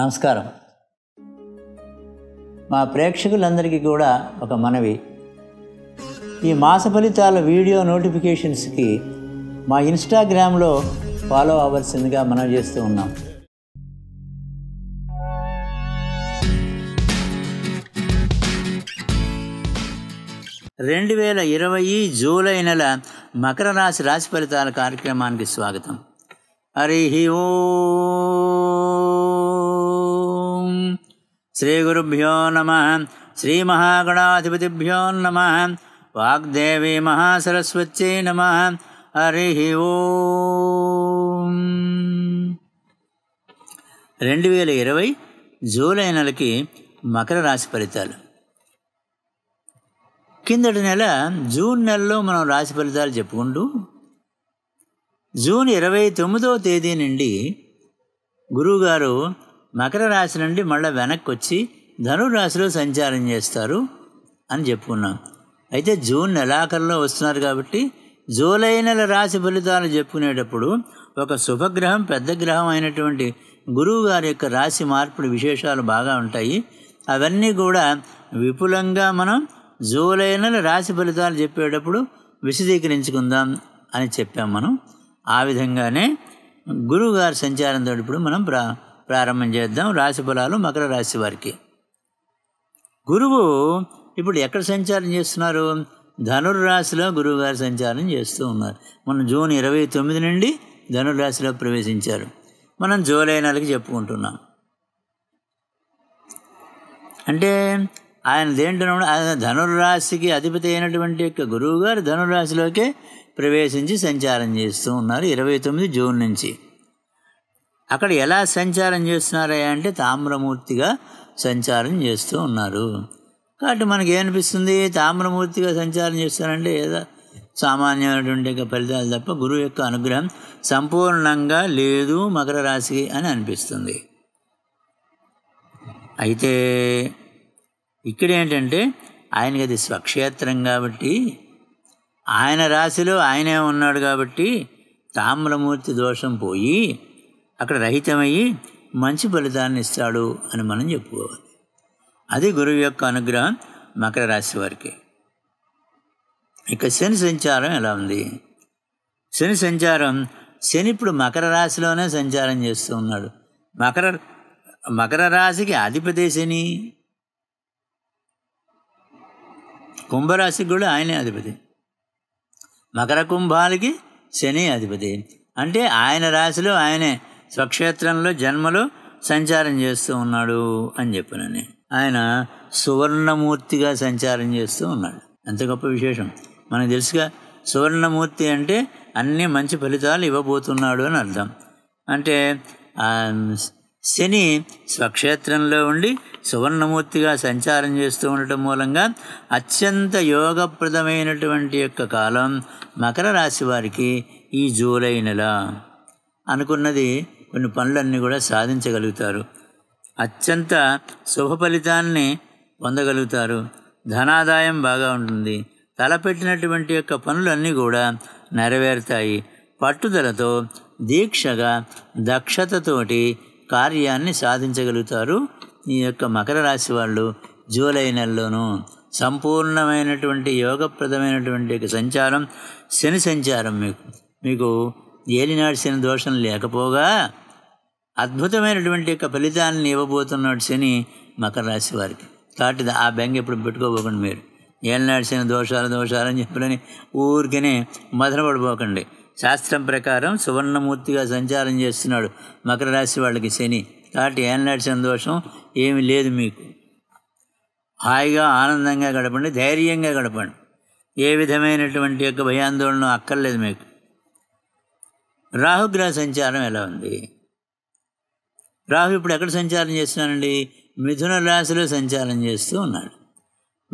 నమస్కారం మా ప్రేక్షకులందరికీ కూడా ఒక మనవి ఈ మాస ఫలితాల వీడియో నోటిఫికేషన్స్కి మా ఇన్స్టాగ్రామ్లో ఫాలో అవ్వాల్సిందిగా మనం చేస్తూ ఉన్నాం రెండు వేల ఇరవై జూలై నెల మకర రాశి రాశి ఫలితాల కార్యక్రమానికి స్వాగతం హరి ఓ శ్రీగురుభ్యో నమ శ్రీమహాగణాధిపతిభ్యో నమ వాగ్దేవి మహాసరస్వతి నమ హరి రెండు వేల ఇరవై జూలై నెలకి మకర రాశి ఫలితాలు కిందటి నెల జూన్ నెలలో మనం రాశి ఫలితాలు చెప్పుకుంటూ జూన్ ఇరవై తొమ్మిదవ తేదీ నుండి గురువుగారు మకర రాశి నుండి మళ్ళీ వెనక్కి వచ్చి ధనురాశిలో సంచారం చేస్తారు అని చెప్పుకున్నాం అయితే జూన్ నెలాఖరులో వస్తున్నారు కాబట్టి జూలై నెల రాశి ఫలితాలు చెప్పుకునేటప్పుడు ఒక శుభగ్రహం పెద్ద గ్రహం అయినటువంటి గురువు గారి యొక్క రాశి మార్పులు విశేషాలు బాగా ఉంటాయి అవన్నీ కూడా విపులంగా మనం జూలై నెల రాశి ఫలితాలు చెప్పేటప్పుడు విశదీకరించుకుందాం అని చెప్పాం మనం ఆ విధంగానే గురువుగారి సంచారంతో ఇప్పుడు మనం ప్రా ప్రారంభం చేద్దాం రాశి ఫలాలు మకర రాశి వారికి గురువు ఇప్పుడు ఎక్కడ సంచారం చేస్తున్నారు ధనుర్రాశిలో గురువుగారు సంచారం చేస్తూ ఉన్నారు మనం జూన్ ఇరవై తొమ్మిది నుండి ధనుర్రాశిలో ప్రవేశించారు మనం జూలై నెలకి చెప్పుకుంటున్నాం అంటే ఆయన దేంట్లో ఆయన ధనుర్రాశికి అధిపతి అయినటువంటి యొక్క గురువుగారు ధనుర్రాశిలోకి ప్రవేశించి సంచారం చేస్తూ ఉన్నారు ఇరవై తొమ్మిది జూన్ నుంచి అక్కడ ఎలా సంచారం చేస్తున్నారా అంటే తామ్రమూర్తిగా సంచారం చేస్తూ ఉన్నారు కాబట్టి మనకి ఏమనిపిస్తుంది తామ్రమూర్తిగా సంచారం చేస్తారంటే ఏదో సామాన్యమైనటువంటి ఫలితాలు తప్ప గురువు యొక్క అనుగ్రహం సంపూర్ణంగా లేదు మకర రాశికి అని అనిపిస్తుంది అయితే ఇక్కడ ఏంటంటే ఆయనకి అది స్వక్షేత్రం కాబట్టి ఆయన రాశిలో ఆయనే ఉన్నాడు కాబట్టి తామ్రమూర్తి దోషం పోయి అక్కడ రహితమయ్యి మంచి ఫలితాన్ని ఇస్తాడు అని మనం చెప్పుకోవాలి అది గురువు యొక్క అనుగ్రహం మకర రాశి వారికి ఇక శని సంచారం ఎలా ఉంది శని సంచారం శని ఇప్పుడు మకర రాశిలోనే సంచారం చేస్తూ ఉన్నాడు మకర మకర రాశికి అధిపతి శని కుంభరాశికి కూడా ఆయనే అధిపతి మకర కుంభాలకి శని అధిపతి అంటే ఆయన రాశిలో ఆయనే స్వక్షేత్రంలో జన్మలు సంచారం చేస్తూ ఉన్నాడు అని చెప్పినని ఆయన సువర్ణమూర్తిగా సంచారం చేస్తూ ఉన్నాడు అంత గొప్ప విశేషం మనకు తెలుసుగా సువర్ణమూర్తి అంటే అన్ని మంచి ఫలితాలు ఇవ్వబోతున్నాడు అని అర్థం అంటే శని స్వక్షేత్రంలో ఉండి సువర్ణమూర్తిగా సంచారం చేస్తూ ఉండటం మూలంగా అత్యంత యోగప్రదమైనటువంటి యొక్క కాలం మకర రాశి వారికి ఈ జూలై నెల అనుకున్నది కొన్ని పనులన్నీ కూడా సాధించగలుగుతారు అత్యంత శుభ ఫలితాన్ని పొందగలుగుతారు ధనాదాయం బాగా ఉంటుంది తలపెట్టినటువంటి యొక్క పనులన్నీ కూడా నెరవేరుతాయి పట్టుదలతో దీక్షగా దక్షతతోటి కార్యాన్ని సాధించగలుగుతారు ఈ యొక్క మకర రాశి వాళ్ళు జూలై నెలలోనూ సంపూర్ణమైనటువంటి యోగప్రదమైనటువంటి సంచారం శని సంచారం మీకు మీకు ఏలినాడు శని దోషం లేకపోగా అద్భుతమైనటువంటి యొక్క ఫలితాలను ఇవ్వబోతున్నాడు శని మకర రాశి వారికి కాబట్టి ఆ బెంగ ఎప్పుడు పెట్టుకోబోకండి మీరు ఏళ్ళనాడు శని దోషాలు దోషాలు అని చెప్పని ఊరికనే మదన పడిపోకండి శాస్త్రం ప్రకారం సువర్ణమూర్తిగా సంచారం చేస్తున్నాడు మకర రాశి వాళ్ళకి శని కాబట్టి ఏళ్ళనాడు శని దోషం ఏమీ లేదు మీకు హాయిగా ఆనందంగా గడపండి ధైర్యంగా గడపండి ఏ విధమైనటువంటి యొక్క భయాందోళన అక్కర్లేదు మీకు రాహుగ్రహ సంచారం ఎలా ఉంది రాహు ఇప్పుడు ఎక్కడ సంచారం చేస్తున్నానండి మిథున రాశిలో సంచారం చేస్తూ ఉన్నాడు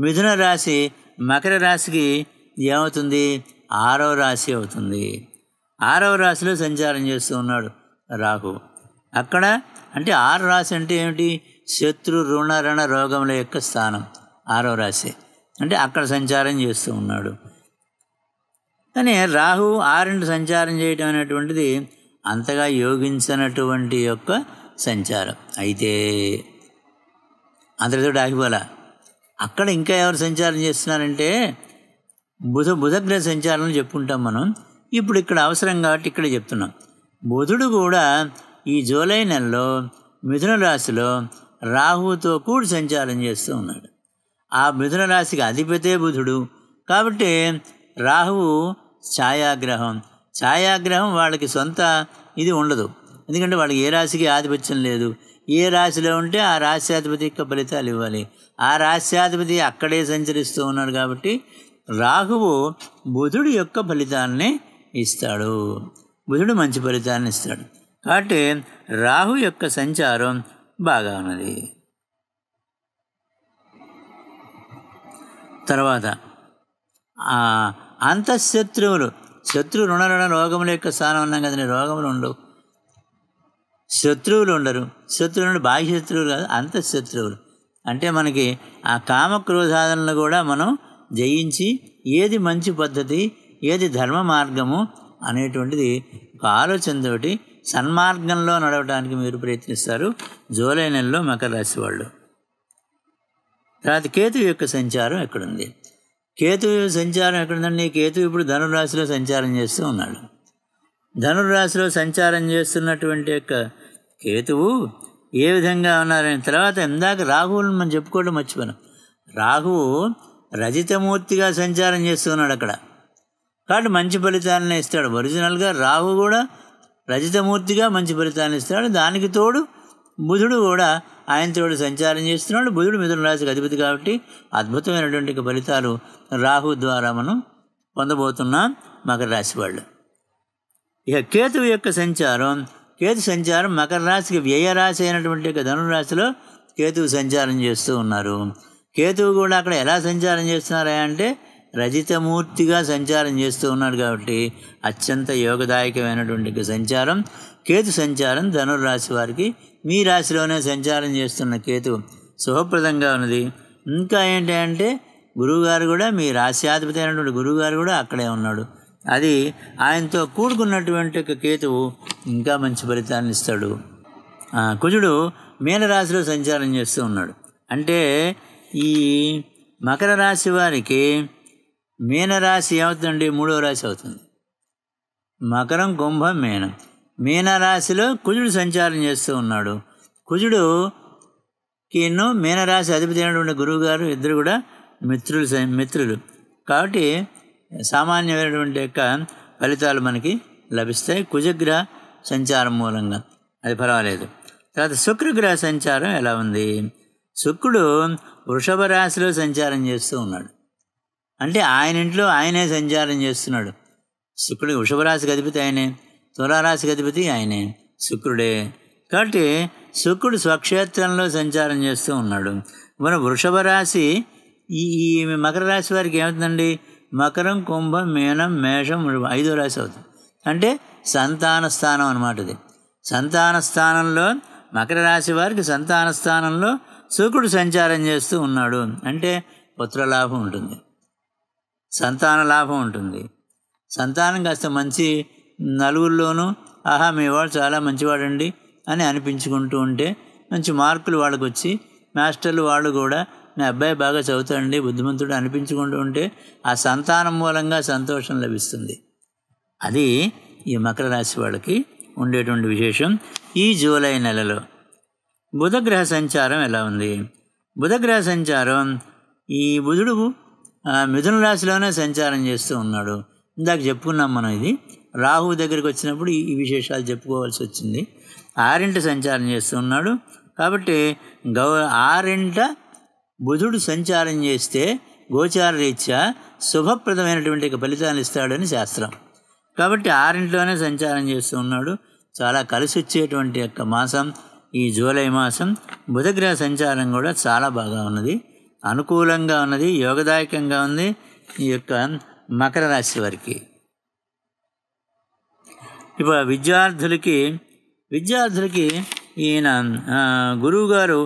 మిథున రాశి మకర రాశికి ఏమవుతుంది ఆరవ రాశి అవుతుంది ఆరవ రాశిలో సంచారం చేస్తూ ఉన్నాడు రాహు అక్కడ అంటే ఆరు రాశి అంటే ఏమిటి శత్రు రుణ రణ రోగముల యొక్క స్థానం ఆరో రాశి అంటే అక్కడ సంచారం చేస్తూ ఉన్నాడు కానీ రాహు ఆరింటి సంచారం చేయటం అనేటువంటిది అంతగా యోగించినటువంటి యొక్క సంచారం అయితే అందరితో ఆగిపోలే అక్కడ ఇంకా ఎవరు సంచారం చేస్తున్నారంటే బుధ బుధగ్రహ సంచారం చెప్పుకుంటాం మనం ఇప్పుడు ఇక్కడ అవసరం కాబట్టి ఇక్కడ చెప్తున్నాం బుధుడు కూడా ఈ జూలై నెలలో మిథున రాశిలో రాహుతో కూడి సంచారం చేస్తూ ఉన్నాడు ఆ మిథున రాశికి అధిపతే బుధుడు కాబట్టి రాహువు ఛాయాగ్రహం ఛాయాగ్రహం వాళ్ళకి సొంత ఇది ఉండదు ఎందుకంటే వాళ్ళకి ఏ రాశికి ఆధిపత్యం లేదు ఏ రాశిలో ఉంటే ఆ రాశ్యాధిపతి యొక్క ఫలితాలు ఇవ్వాలి ఆ రాశ్యాధిపతి అక్కడే సంచరిస్తూ ఉన్నాడు కాబట్టి రాహువు బుధుడి యొక్క ఫలితాన్ని ఇస్తాడు బుధుడు మంచి ఫలితాన్ని ఇస్తాడు కాబట్టి రాహు యొక్క సంచారం బాగా ఉన్నది తర్వాత అంతఃశత్రువులు శత్రు రుణ రుణ రోగముల యొక్క స్థానం ఉన్నాం కదండి రోగములు ఉండవు శత్రువులు ఉండరు శత్రువులు బాహ్య శత్రువులు కాదు అంత శత్రువులు అంటే మనకి ఆ కామక్రోధాదనలు కూడా మనం జయించి ఏది మంచి పద్ధతి ఏది ధర్మ మార్గము అనేటువంటిది ఒక ఆలోచనతోటి సన్మార్గంలో నడవడానికి మీరు ప్రయత్నిస్తారు జూలై నెలలో మకర రాశి వాళ్ళు తర్వాత కేతు యొక్క సంచారం ఎక్కడుంది కేతు సంచారం ఎక్కడుందండి కేతు ఇప్పుడు ధనురాశిలో సంచారం చేస్తూ ఉన్నాడు ధనుర్రాశిలో సంచారం చేస్తున్నటువంటి యొక్క కేతువు ఏ విధంగా ఉన్నారని తర్వాత ఇందాక రాహువులను మనం చెప్పుకోవడం మర్చిపోయినాం రాహువు రజితమూర్తిగా సంచారం చేస్తున్నాడు అక్కడ కాబట్టి మంచి ఫలితాలను ఇస్తాడు ఒరిజినల్గా రాహు కూడా రజితమూర్తిగా మంచి ఫలితాలను ఇస్తాడు దానికి తోడు బుధుడు కూడా ఆయన తోడు సంచారం చేస్తున్నాడు బుధుడు మిథున రాశికి అధిపతి కాబట్టి అద్భుతమైనటువంటి ఫలితాలు రాహు ద్వారా మనం పొందబోతున్నాం మకర రాశి వాళ్ళు ఇక కేతువు యొక్క సంచారం కేతు సంచారం మకర రాశికి వ్యయరాశి అయినటువంటి యొక్క ధనురాశిలో కేతువు సంచారం చేస్తూ ఉన్నారు కేతువు కూడా అక్కడ ఎలా సంచారం చేస్తున్నారా అంటే రజితమూర్తిగా సంచారం చేస్తూ ఉన్నాడు కాబట్టి అత్యంత యోగదాయకమైనటువంటి సంచారం కేతు సంచారం ధనుర్రాశి వారికి మీ రాశిలోనే సంచారం చేస్తున్న కేతు శుభప్రదంగా ఉన్నది ఇంకా ఏంటి అంటే గురువుగారు కూడా మీ రాశ్యాధిపతి అయినటువంటి గురువుగారు కూడా అక్కడే ఉన్నాడు అది ఆయనతో కూడుకున్నటువంటి ఒక కేతువు ఇంకా మంచి ఫలితాన్ని ఇస్తాడు కుజుడు మీనరాశిలో సంచారం చేస్తూ ఉన్నాడు అంటే ఈ మకర రాశి వారికి మీనరాశి ఏమవుతుందండి మూడో రాశి అవుతుంది మకరం కుంభం మీనం మీనరాశిలో కుజుడు సంచారం చేస్తూ ఉన్నాడు కుజుడు ఎన్నో మీనరాశి అధిపతి అయినటువంటి గురువుగారు ఇద్దరు కూడా మిత్రులు మిత్రులు కాబట్టి సామాన్యమైనటువంటి యొక్క ఫలితాలు మనకి లభిస్తాయి కుజగ్రహ సంచారం మూలంగా అది పర్వాలేదు తర్వాత శుక్రగ్రహ సంచారం ఎలా ఉంది శుక్రుడు వృషభ రాశిలో సంచారం చేస్తూ ఉన్నాడు అంటే ఆయన ఇంట్లో ఆయనే సంచారం చేస్తున్నాడు శుక్రుడు వృషభ రాశి అధిపతి ఆయనే తులారాశి అధిపతి ఆయనే శుక్రుడే కాబట్టి శుక్రుడు స్వక్షేత్రంలో సంచారం చేస్తూ ఉన్నాడు మన వృషభ రాశి ఈ మకర రాశి వారికి ఏమవుతుందండి మకరం కుంభం మేనం మేషం ఐదో రాశి అవుతుంది అంటే సంతాన స్థానం అన్నమాట ఇది సంతాన స్థానంలో మకర రాశి వారికి సంతాన స్థానంలో శుకుడు సంచారం చేస్తూ ఉన్నాడు అంటే పుత్రలాభం ఉంటుంది సంతాన లాభం ఉంటుంది సంతానం కాస్త మంచి నలుగురిలోనూ ఆహా మీ వాడు చాలా మంచివాడండి అని అనిపించుకుంటూ ఉంటే మంచి మార్కులు వాళ్ళకు వచ్చి మాస్టర్లు వాళ్ళు కూడా నా అబ్బాయి బాగా చదువుతాడండి బుద్ధిమంతుడు అనిపించుకుంటూ ఉంటే ఆ సంతానం మూలంగా సంతోషం లభిస్తుంది అది ఈ మకర రాశి వాళ్ళకి ఉండేటువంటి విశేషం ఈ జూలై నెలలో బుధగ్రహ సంచారం ఎలా ఉంది బుధగ్రహ సంచారం ఈ బుధుడు మిథున రాశిలోనే సంచారం చేస్తూ ఉన్నాడు ఇందాక చెప్పుకున్నాం మనం ఇది రాహు దగ్గరికి వచ్చినప్పుడు ఈ విశేషాలు చెప్పుకోవాల్సి వచ్చింది ఆరింట సంచారం చేస్తూ ఉన్నాడు కాబట్టి గౌ ఆరింట బుధుడు సంచారం చేస్తే గోచార రీత్యా శుభప్రదమైనటువంటి ఫలితాలు ఇస్తాడని శాస్త్రం కాబట్టి ఆరింట్లోనే సంచారం చేస్తూ ఉన్నాడు చాలా కలిసి వచ్చేటువంటి యొక్క మాసం ఈ జూలై మాసం బుధగ్రహ సంచారం కూడా చాలా బాగా ఉన్నది అనుకూలంగా ఉన్నది యోగదాయకంగా ఉంది ఈ యొక్క మకర రాశి వారికి ఇప్పుడు విద్యార్థులకి విద్యార్థులకి ఈయన గురువుగారు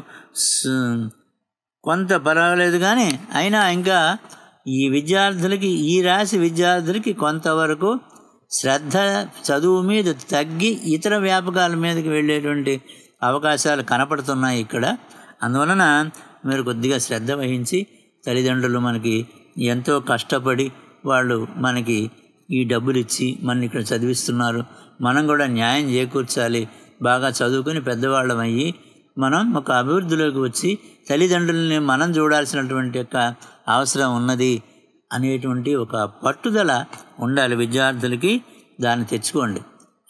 కొంత పర్వాలేదు కానీ అయినా ఇంకా ఈ విద్యార్థులకి ఈ రాశి విద్యార్థులకి కొంతవరకు శ్రద్ధ చదువు మీద తగ్గి ఇతర వ్యాపకాల మీదకి వెళ్ళేటువంటి అవకాశాలు కనపడుతున్నాయి ఇక్కడ అందువలన మీరు కొద్దిగా శ్రద్ధ వహించి తల్లిదండ్రులు మనకి ఎంతో కష్టపడి వాళ్ళు మనకి ఈ డబ్బులు ఇచ్చి మన ఇక్కడ చదివిస్తున్నారు మనం కూడా న్యాయం చేకూర్చాలి బాగా చదువుకుని పెద్దవాళ్ళమయ్యి మనం ఒక అభివృద్ధిలోకి వచ్చి తల్లిదండ్రులని మనం చూడాల్సినటువంటి యొక్క అవసరం ఉన్నది అనేటువంటి ఒక పట్టుదల ఉండాలి విద్యార్థులకి దాన్ని తెచ్చుకోండి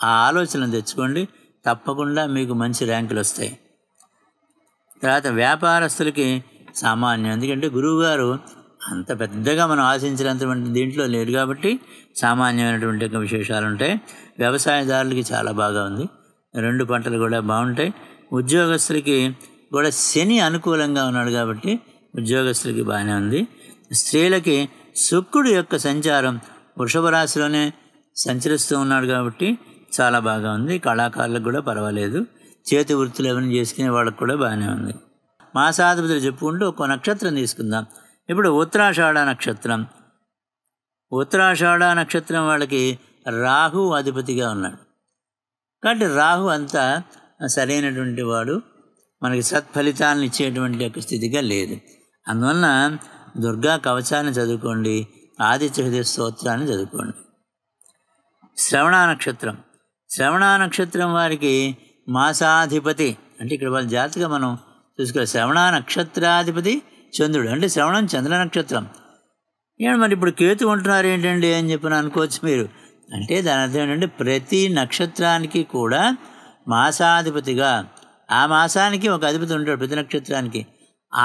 ఆ ఆలోచన తెచ్చుకోండి తప్పకుండా మీకు మంచి ర్యాంకులు వస్తాయి తర్వాత వ్యాపారస్తులకి సామాన్యం ఎందుకంటే గురువుగారు అంత పెద్దగా మనం ఆశించినంతటువంటి దీంట్లో లేరు కాబట్టి సామాన్యమైనటువంటి విశేషాలు ఉంటాయి వ్యవసాయదారులకి చాలా బాగా ఉంది రెండు పంటలు కూడా బాగుంటాయి ఉద్యోగస్తులకి కూడా శని అనుకూలంగా ఉన్నాడు కాబట్టి ఉద్యోగస్తులకి బాగానే ఉంది స్త్రీలకి శుక్రుడు యొక్క సంచారం వృషభ రాశిలోనే సంచరిస్తూ ఉన్నాడు కాబట్టి చాలా బాగా ఉంది కళాకారులకు కూడా పర్వాలేదు చేతి వృత్తులు ఎవరిని చేసుకునే వాళ్ళకి కూడా బాగానే ఉంది మాసాధిపతులు చెప్పుకుంటూ ఒక నక్షత్రం తీసుకుందాం ఇప్పుడు ఉత్తరాషాఢ నక్షత్రం ఉత్తరాషాఢ నక్షత్రం వాళ్ళకి రాహు అధిపతిగా ఉన్నాడు కాబట్టి రాహు అంతా సరైనటువంటి వాడు మనకి సత్ఫలితాలను ఇచ్చేటువంటి యొక్క స్థితిగా లేదు అందువలన దుర్గా కవచాన్ని చదువుకోండి ఆదిత్య హృదయ స్తోత్రాన్ని చదువుకోండి శ్రవణ నక్షత్రం శ్రవణ నక్షత్రం వారికి మాసాధిపతి అంటే ఇక్కడ వాళ్ళ జాతిగా మనం చూసుకో శ్రవణ నక్షత్రాధిపతి చంద్రుడు అంటే శ్రవణం చంద్ర నక్షత్రం ఏమంటే మరి ఇప్పుడు కేతు ఉంటున్నారు ఏంటండి అని చెప్పి అనుకోవచ్చు మీరు అంటే దాని అర్థం ఏంటంటే ప్రతి నక్షత్రానికి కూడా మాసాధిపతిగా ఆ మాసానికి ఒక అధిపతి ఉంటాడు ప్రతి నక్షత్రానికి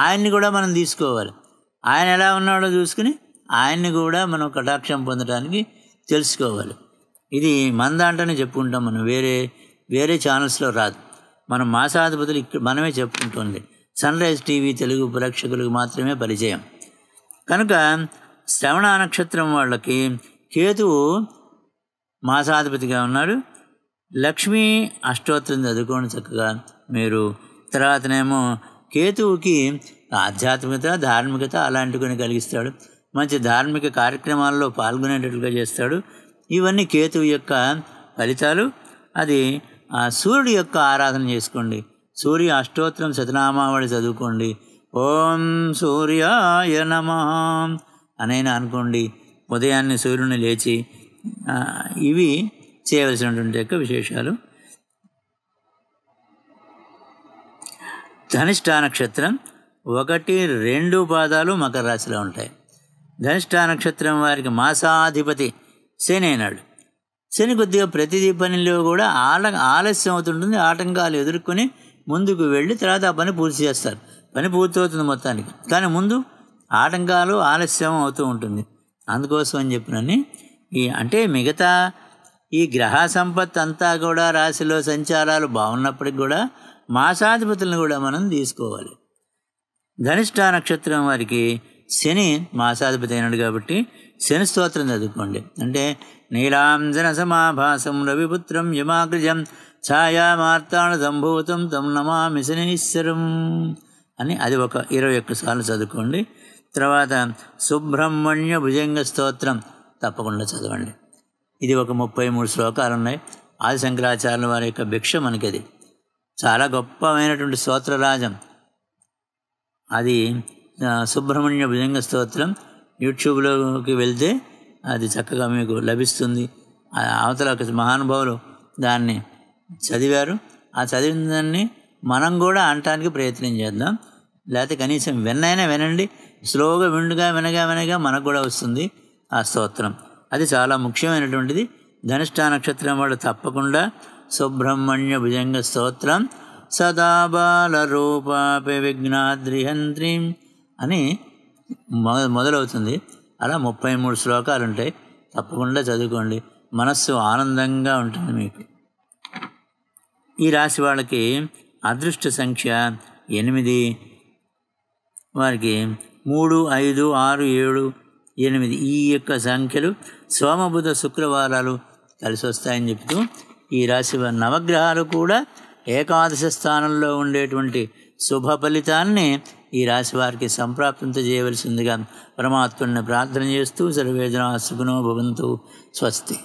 ఆయన్ని కూడా మనం తీసుకోవాలి ఆయన ఎలా ఉన్నాడో చూసుకుని ఆయన్ని కూడా మనం కటాక్షం పొందడానికి తెలుసుకోవాలి ఇది మందాంటనే చెప్పుకుంటాం మనం వేరే వేరే ఛానల్స్లో రాదు మనం మాసాధిపతులు ఇక్కడ మనమే చెప్పుకుంటుంది సన్ రైజ్ టీవీ తెలుగు ప్రేక్షకులకు మాత్రమే పరిచయం కనుక శ్రవణ నక్షత్రం వాళ్ళకి కేతువు మాసాధిపతిగా ఉన్నాడు లక్ష్మీ అష్టోత్తరం చదువుకోండి చక్కగా మీరు తర్వాతనేమో కేతువుకి ఆధ్యాత్మికత ధార్మికత అలాంటి కొన్ని కలిగిస్తాడు మంచి ధార్మిక కార్యక్రమాల్లో పాల్గొనేటట్లుగా చేస్తాడు ఇవన్నీ కేతువు యొక్క ఫలితాలు అది సూర్యుడి యొక్క ఆరాధన చేసుకోండి సూర్య అష్టోత్తరం శతనామావళి చదువుకోండి ఓం సూర్యాయ నమ అనైనా అనుకోండి ఉదయాన్నే సూర్యుని లేచి ఇవి చేయవలసినటువంటి యొక్క విశేషాలు ధనిష్ఠా నక్షత్రం ఒకటి రెండు పాదాలు మకర రాశిలో ఉంటాయి ధనిష్ఠా నక్షత్రం వారికి మాసాధిపతి శని అయినాడు శని కొద్దిగా ప్రతిదీ పనిలో కూడా ఆల ఆలస్యం అవుతుంటుంది ఆటంకాలు ఎదుర్కొని ముందుకు వెళ్ళి తర్వాత ఆ పని పూర్తి చేస్తారు పని పూర్తవుతుంది మొత్తానికి కానీ ముందు ఆటంకాలు ఆలస్యం అవుతూ ఉంటుంది అందుకోసం అని చెప్పినని ఈ అంటే మిగతా ఈ గ్రహ సంపత్ అంతా కూడా రాశిలో సంచారాలు బాగున్నప్పటికి కూడా మాసాధిపతులను కూడా మనం తీసుకోవాలి ధనిష్ట నక్షత్రం వారికి శని మాసాధిపతి అయినాడు కాబట్టి శని స్తోత్రం చదువుకోండి అంటే నీలాంజన సమాభాసం రవిపుత్రం యమాగ్రజం మార్తాను సంభూతం తం నమామి శనిశ్వరం అని అది ఒక ఇరవై ఒక్క సార్లు చదువుకోండి తర్వాత సుబ్రహ్మణ్య భుజంగ స్తోత్రం తప్పకుండా చదవండి ఇది ఒక ముప్పై మూడు శ్లోకాలు ఉన్నాయి ఆది శంకరాచార్యుల వారి యొక్క భిక్ష మనకిది చాలా గొప్పమైనటువంటి స్తోత్రరాజం అది సుబ్రహ్మణ్య భుజంగ స్తోత్రం యూట్యూబ్లోకి వెళ్తే అది చక్కగా మీకు లభిస్తుంది అవతల ఒక మహానుభావులు దాన్ని చదివారు ఆ చదివిన దాన్ని మనం కూడా అనటానికి ప్రయత్నం చేద్దాం లేకపోతే కనీసం విన్నైనా వినండి స్లోగా విండుగా వినగా వినగా మనకు కూడా వస్తుంది ఆ స్తోత్రం అది చాలా ముఖ్యమైనటువంటిది ధనిష్టా నక్షత్రం వాళ్ళు తప్పకుండా సుబ్రహ్మణ్య భుజంగ స్తోత్రం సదాబాల రూపాపి విఘ్నాద్రిహంత్రీం అని మొదలవుతుంది అలా ముప్పై మూడు శ్లోకాలు ఉంటాయి తప్పకుండా చదువుకోండి మనస్సు ఆనందంగా ఉంటుంది మీకు ఈ రాశి వాళ్ళకి అదృష్ట సంఖ్య ఎనిమిది వారికి మూడు ఐదు ఆరు ఏడు ఎనిమిది ఈ యొక్క సంఖ్యలు సోమబుధ శుక్రవారాలు కలిసి వస్తాయని చెప్తూ ఈ రాశి నవగ్రహాలు కూడా ఏకాదశ స్థానంలో ఉండేటువంటి శుభ ఫలితాన్ని ఈ రాశి వారికి సంప్రాప్తింపజేయవలసిందిగా పరమాత్ముడిని ప్రార్థన చేస్తూ సర్వేదన సుగుణో భవంతు స్వస్తి